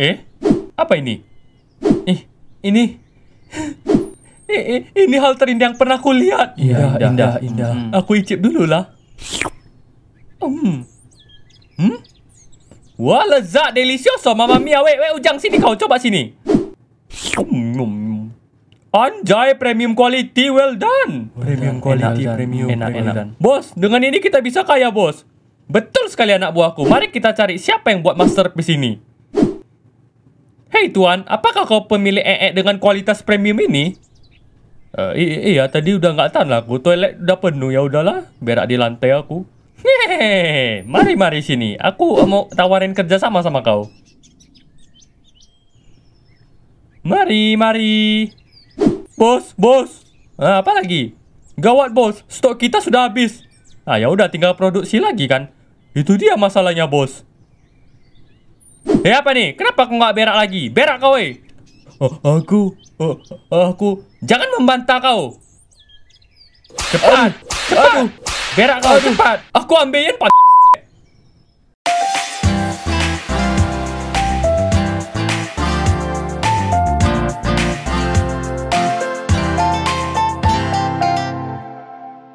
Eh? Apa ini? Ih, ini... Eh, eh, ini hal terindah yang pernah kulihat. Iya, indah, indah, indah. Hmm. Aku icip dulu lah. Hmm. Hmm? Wah, lezat, delicioso, mama mia. Wait, wait, Ujang, sini kau, coba sini. Hmm, hmm, hmm. Anjay, premium quality, well done. Premium quality, enak, premium. Enak, premium. enak. Bos, dengan ini kita bisa kaya, bos. Betul sekali anak buahku. Mari kita cari siapa yang buat masterpiece ini. Hei tuan, apakah kau pemilik ee e dengan kualitas premium ini? Uh, iya, tadi udah nggak tahan lah aku. Toilet udah penuh ya udahlah, berak di lantai aku. Hehehe, mari mari sini. Aku mau tawarin kerja sama sama kau. Mari, mari. Bos, bos. Nah, apa lagi? Gawat bos, stok kita sudah habis. Ah ya udah tinggal produksi lagi kan. Itu dia masalahnya bos. Eh apa nih? Kenapa kau nggak berak lagi? Berak kau, eh. Oh, aku, oh, oh aku. Jangan membantah kau. Cepat, cepat. Berak kau cepat. Aku ambilin pot.